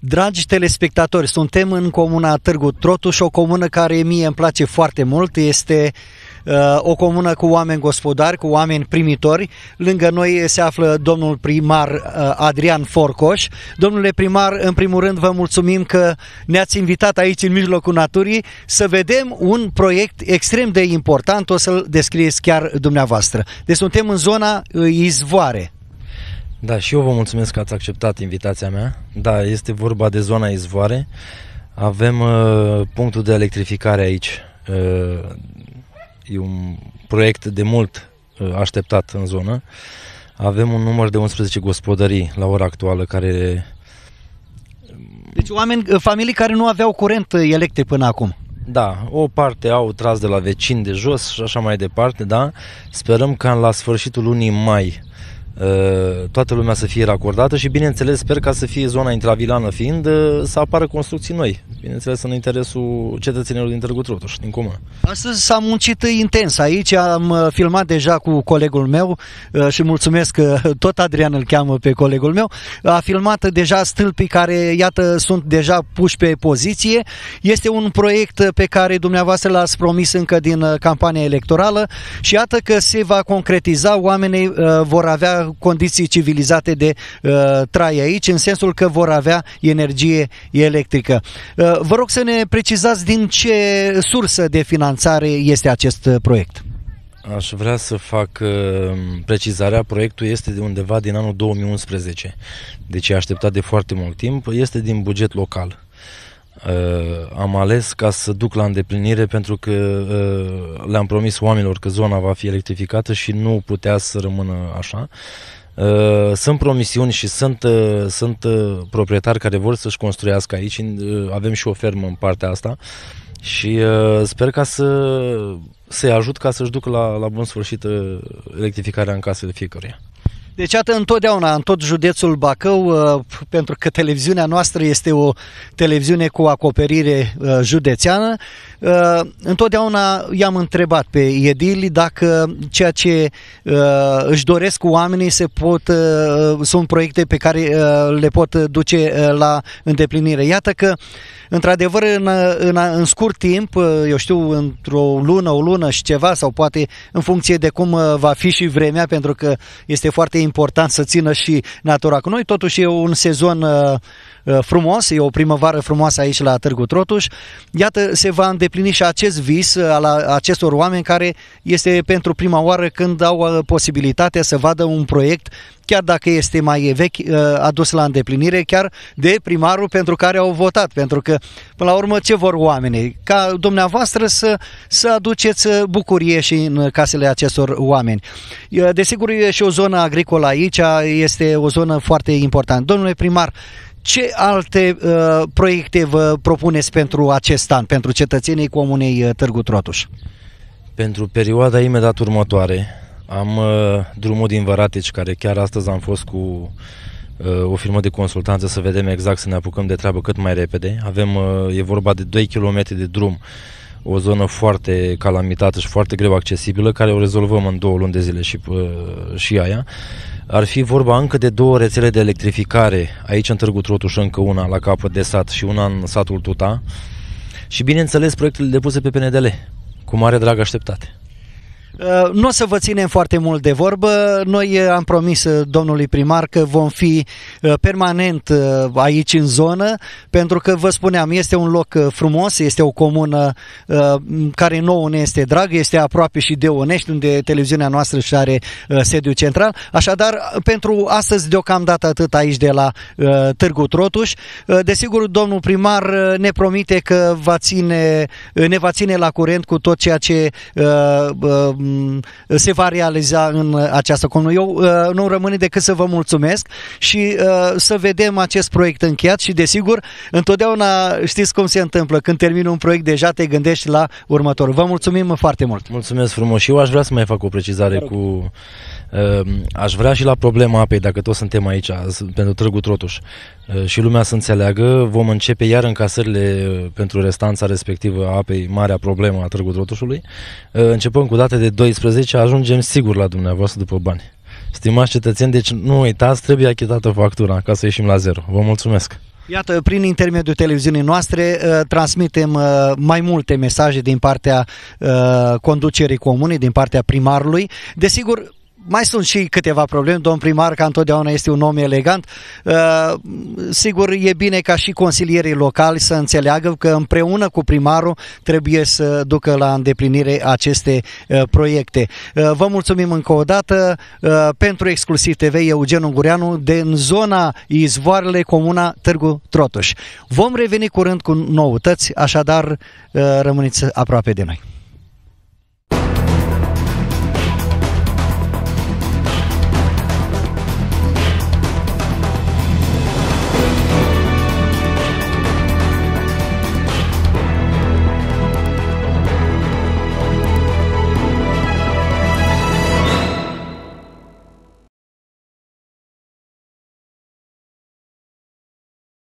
Dragi telespectatori, suntem în comuna Târgu Trotuș, o comună care mie îmi place foarte mult. Este uh, o comună cu oameni gospodari, cu oameni primitori. Lângă noi se află domnul primar uh, Adrian Forcoș. Domnule primar, în primul rând vă mulțumim că ne-ați invitat aici în mijlocul naturii să vedem un proiect extrem de important, o să-l descrieți chiar dumneavoastră. Deci suntem în zona uh, Izvoare. Da, și eu vă mulțumesc că ați acceptat invitația mea. Da, este vorba de zona izvoare. Avem uh, punctul de electrificare aici. Uh, e un proiect de mult uh, așteptat în zonă. Avem un număr de 11 gospodării la ora actuală care... Deci oameni, uh, familii care nu aveau curent uh, electric până acum. Da, o parte au tras de la vecini de jos și așa mai departe, da. Sperăm ca la sfârșitul lunii mai Eh, toată lumea să fie racordată și, bineînțeles, sper ca să fie zona intravilană fiind, eh, să apară construcții noi. Bineînțeles, în interesul cetățenilor din Târgu Trotuș, din comună. Astăzi s-a muncit intens aici, am eh, filmat deja cu colegul meu și mulțumesc că tot Adrian îl cheamă pe colegul meu. A filmat deja stâlpii care, iată, sunt deja puși pe poziție. Este un proiect pe care dumneavoastră l-ați promis încă din campania electorală și iată că se va concretiza, oamenii vor avea condiții civilizate de uh, trai aici, în sensul că vor avea energie electrică. Uh, vă rog să ne precizați din ce sursă de finanțare este acest uh, proiect. Aș vrea să fac uh, precizarea, proiectul este de undeva din anul 2011, deci e așteptat de foarte mult timp, este din buget local. Uh, am ales ca să duc la îndeplinire pentru că uh, le-am promis oamenilor că zona va fi electrificată și nu putea să rămână așa. Uh, sunt promisiuni și sunt, uh, sunt uh, proprietari care vor să-și construiască aici. Uh, avem și o fermă în partea asta și uh, sper ca să, să-i ajut ca să-și duc la, la bun sfârșit uh, electrificarea în casele fiecăruia. Deci atât întotdeauna, în tot județul Bacău, uh, pentru că televiziunea noastră este o televiziune cu acoperire uh, județeană, Uh, întotdeauna i-am întrebat pe edili dacă ceea ce uh, își doresc oamenii se pot, uh, sunt proiecte pe care le pot duce la îndeplinire. Iată că Într-adevăr, în, în, în scurt timp, eu știu, într-o lună, o lună și ceva, sau poate în funcție de cum va fi și vremea, pentru că este foarte important să țină și natura cu noi. Totuși e un sezon frumos, e o primăvară frumoasă aici la Târgu Trotuș. Iată, se va îndeplini îndeplini și acest vis uh, al acestor oameni care este pentru prima oară când au uh, posibilitatea să vadă un proiect, chiar dacă este mai vechi, uh, adus la îndeplinire chiar de primarul pentru care au votat. Pentru că, până la urmă, ce vor oamenii? Ca dumneavoastră să, să aduceți bucurie și în casele acestor oameni. Desigur, e și o zonă agricolă aici, este o zonă foarte importantă. Domnule primar, ce alte uh, proiecte vă propuneți pentru acest an, pentru cetățenii Comunei uh, Târgu Trotuș? Pentru perioada imediat următoare am uh, drumul din Văratici, care chiar astăzi am fost cu uh, o firmă de consultanță să vedem exact, să ne apucăm de treabă cât mai repede. Avem, uh, e vorba de 2 km de drum uh, o zonă foarte calamitată și foarte greu accesibilă, care o rezolvăm în două luni de zile și, și aia. Ar fi vorba încă de două rețele de electrificare, aici în Târgu Trotuș încă una la capăt de sat și una în satul Tuta. Și bineînțeles proiectele depuse pe PNDL, cu mare drag așteptate. Uh, nu o să vă ținem foarte mult de vorbă. Noi uh, am promis uh, domnului primar că vom fi permanent aici în zonă, pentru că vă spuneam, este un loc frumos, este o comună care nouă ne este drag, este aproape și de Onești, unde televiziunea noastră și are sediu central. Așadar, pentru astăzi deocamdată atât aici de la Târgu Trotuș. Desigur, domnul primar ne promite că va ține, ne va ține la curent cu tot ceea ce Mm, se va realiza în uh, această comună. Eu uh, nu rămâne decât să vă mulțumesc și uh, să vedem acest proiect încheiat și desigur, întotdeauna știți cum se întâmplă, când termin un proiect deja te gândești la următorul. Vă mulțumim foarte mult! Mulțumesc frumos și eu aș vrea să mai fac o precizare cu aș vrea și la problema apei, dacă toți suntem aici, pentru Târgu Trotuș. Uh, și lumea să înțeleagă, vom începe iar încasările uh, pentru restanța respectivă a apei, marea problemă a Târgu Trotușului. Uh, începând cu date de 12, ajungem sigur la dumneavoastră după bani. Stimați cetățeni, deci nu uitați, trebuie achitată factura ca să ieșim la zero. Vă mulțumesc! Iată, prin intermediul televiziunii noastre transmitem mai multe mesaje din partea conducerii comunei, din partea primarului. Desigur, mai sunt și câteva probleme. Domn primar, ca întotdeauna, este un om elegant. Uh, sigur, e bine ca și consilierii locali să înțeleagă că împreună cu primarul trebuie să ducă la îndeplinire aceste uh, proiecte. Uh, vă mulțumim încă o dată pentru Exclusiv TV Eugen Ungureanu din zona Izvoarele, comuna Târgu Trotuș. Vom reveni curând cu noutăți, așadar rămâniți aproape de noi.